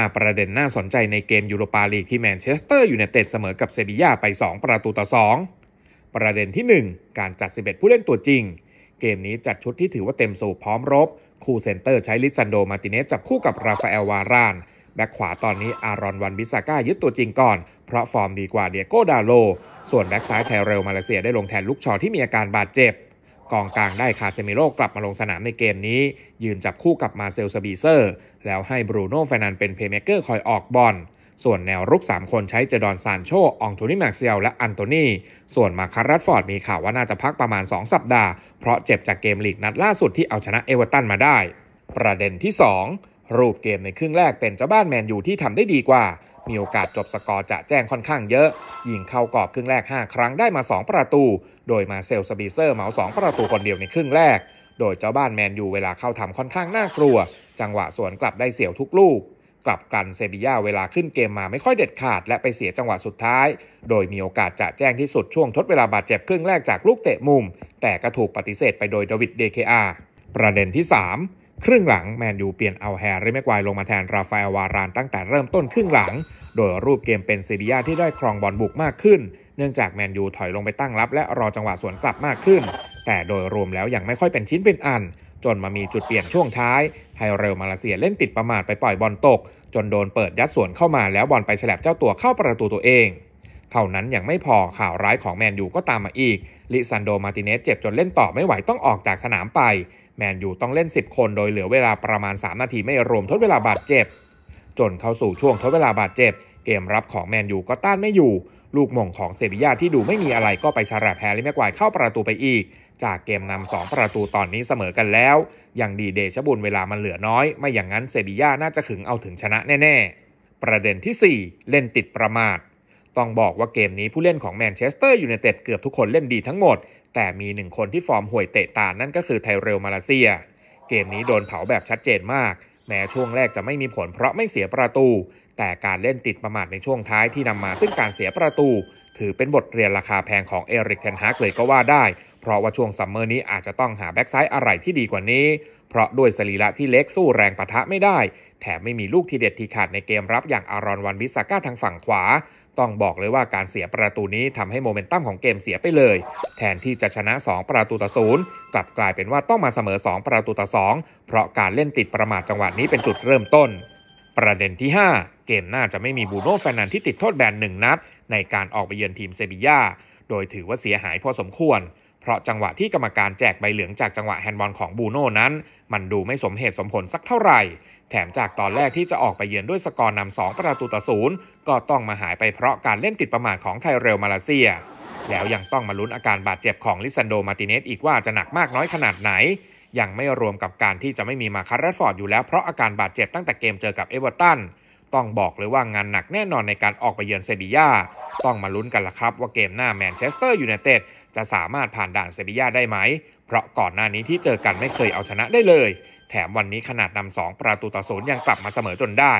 5 ประเด็นน่าสนใจในเกมยูโรปาลีกที่แมนเชสเตอร์อยู่ในเตดเสมอกับเซบียาไป 2 ประตูต่อ 2 ประเด็นที่ 1 การจัด 11 ผู้เล่นตัวจริง เกมนี้จัดชุดที่ถือว่าเต็มสูบพร้อมรบ คู่เซนเตอร์ใช้ลิซันโด มาติเนสจับคู่กับราฟาเอล วาราน แบ็คขวาตอนนี้อารอนวันบิซาก้ายึดตัวจริงก่อน เพราะฟอร์มดีกว่าเดียโกดาโล ส่วนแบ็คซ้ายแทเรลมาเลเซียได้ลงแทนลูกชอที่มีอาการบาดเจ็บกองกลางได้คาเซมิโร่กลับมาลงสนามในเกมนี้ ยืนจับคู่กับมาเซลสบีเซอร์แล้วให้บรูโน่แฟนันเป็นเพย์เมเกอร์คอยออกบอลส่วนแนวรุก 3 คนใช้เจดอนซานโชอองโทนี่แม็กเซลและอันโทนีส่วนมาคารัตฟอร์ดมีข่าวว่าน่าจะพักประมาณ 2 สัปดาห์ เพราะเจ็บจากเกมลีกนัดล่าสุดที่เอาชนะเอเวอร์ตันมาได้ ประเด็นที่ 2 รูปเกมในครึ่งแรกเป็นเจ้าบ้านแมนยูที่ทำได้ดีกว่า มีโอกาสจบสกอร์จะแจ้งค่อนข้างเยอะ ยิงเข้ากรอบครึ่งแรก 5 ครั้งได้มา 2 ประตูโดยมาเซลสบีเซอร์เหมา2ประตูคนเดียวในครึ่งแรก โดยเจ้าบ้านแมนยูเวลาเข้าทำค่อนข้างน่ากลัว จังหวะสวนกลับได้เสียวทุกลูก กลับกันเซบียาเวลาขึ้นเกมมาไม่ค่อยเด็ดขาดและไปเสียจังหวะสุดท้าย โดยมีโอกาสจะแจ้งที่สุดช่วงทดเวลาบาดเจ็บครึ่งแรกจากลูกเตะมุมแต่ก็ถูกปฏิเสธไปโดยดวิดเดเคอาประเด็นที่3ครึ่งหลังแมนยูเปลี่ยนเอาแฮร์รี่แม็กไวลงมาแทนราฟาเอลวารานตั้งแต่เริ่มต้นครึ่งหลัง โดยรูปเกมเป็นเซบียาที่ได้ครองบอลบุกมากขึ้นเนื่องจากแมนยูถอยลงไปตั้งรับและรอจังหวะสวนกลับมากขึ้น แต่โดยรวมแล้วยังไม่ค่อยเป็นชิ้นเป็นอัน จนมามีจุดเปลี่ยนช่วงท้ายไฮเรลมาเลเซียเล่นติดประมาทไปปล่อยบอลตก จนโดนเปิดยัดสวนเข้ามาแล้วบอลไปฉลับเจ้าตัวเข้าประตูตัวเองเท่านั้นยังไม่พอข่าวร้ายของแมนยูก็ตามมาอีก ลิซันโด มาติเนสเจ็บจนเล่นต่อไม่ไหวต้องออกจากสนามไป แมนยูต้องเล่น10คนโดยเหลือเวลาประมาณ3นาทีไม่รวมทดเวลาบาดเจ็บ จนเข้าสู่ช่วงทดเวลาบาดเจ็บ เกมรับของแมนยูก็ต้านไม่อยู่ลูกมงของเซบียาที่ดูไม่มีอะไรก็ไปชาราแพ้ลิเมกวายเข้าประตูไปอีก จากเกมนำสองประตูตอนนี้เสมอกันแล้วยังดีเดชบุญเวลามันเหลือน้อย ไม่อย่างนั้นเซบียาน่าจะขึงเอาถึงชนะแน่ ๆ ประเด็นที่ 4 เล่นติดประมาทต้องบอกว่าเกมนี้ผู้เล่นของแมนเชสเตอร์ยูไนเต็ดเกือบทุกคนเล่นดีทั้งหมด แต่มีหนึ่งคนที่ฟอร์มห่วยเตะตานั่นก็คือไทเรลมาลาเซีย เกมนี้โดนเผาแบบชัดเจนมาก แม้ช่วงแรกจะไม่มีผลเพราะไม่เสียประตูแต่การเล่นติดประมาทในช่วงท้ายที่นำมาซึ่งการเสียประตู ถือเป็นบทเรียนราคาแพงของเอริกเทนฮากเลยก็ว่าได้ เพราะว่าช่วงซัมเมอร์นี้อาจจะต้องหาแบ็กซ้ายอะไรที่ดีกว่านี้เพราะด้วยสรีระที่เล็กสู้แรงปะทะไม่ได้ แถมไม่มีลูกทีเด็ดทีขาดในเกมรับอย่างอารอนวันบิสาก้าทางฝั่งขวา ต้องบอกเลยว่าการเสียประตูนี้ทำให้โมเมนตัมของเกมเสียไปเลย แทนที่จะชนะ2ประตูต่อศูนย์กลับกลายเป็นว่าต้องมาเสมอ2ประตูต่อ2เพราะการเล่นติดประมาทจังหวะนี้เป็นจุดเริ่มต้นประเด็นที่ 5 เกมน่าจะไม่มีบูโน่แฟนนันที่ติดโทษแบนหนึ่งนัด ในการออกไปเยือนทีมเซบีย่าโดยถือว่าเสียหายพอสมควร เพราะจังหวะที่กรรมการแจกใบเหลืองจากจังหวะแฮนด์บอลของบูโน่นั้น มันดูไม่สมเหตุสมผลสักเท่าไหร่ แถมจากตอนแรกที่จะออกไปเยือนด้วยสกอร์นำสองประตูต่อศูนย์ก็ต้องมาหายไปเพราะการเล่นติดประมาทของไทยเรลมาลาเซียแล้วยังต้องมาลุ้นอาการบาดเจ็บของลิซันโด มาติเนสอีกว่าจะหนักมากน้อยขนาดไหนยังไม่รวมกับการที่จะไม่มีมาคาร์รฟอร์ดอยู่แล้ว เพราะอาการบาดเจ็บตั้งแต่เกมเจอกับเอเวอร์ตัน ต้องบอกเลยว่า งานหนักแน่นอนในการออกไปเยือนเซบียาต้องมาลุ้นกันละครับ ว่าเกมหน้าแมนเชสเตอร์ยูไนเต็ดจะสามารถผ่านด่านเซบียาได้ไหม เพราะก่อนหน้านี้ที่เจอกันไม่เคยเอาชนะได้เลย แถมวันนี้ขนาดนำสองประตูต่อศูนย์ยังกลับมาเสมอจนได้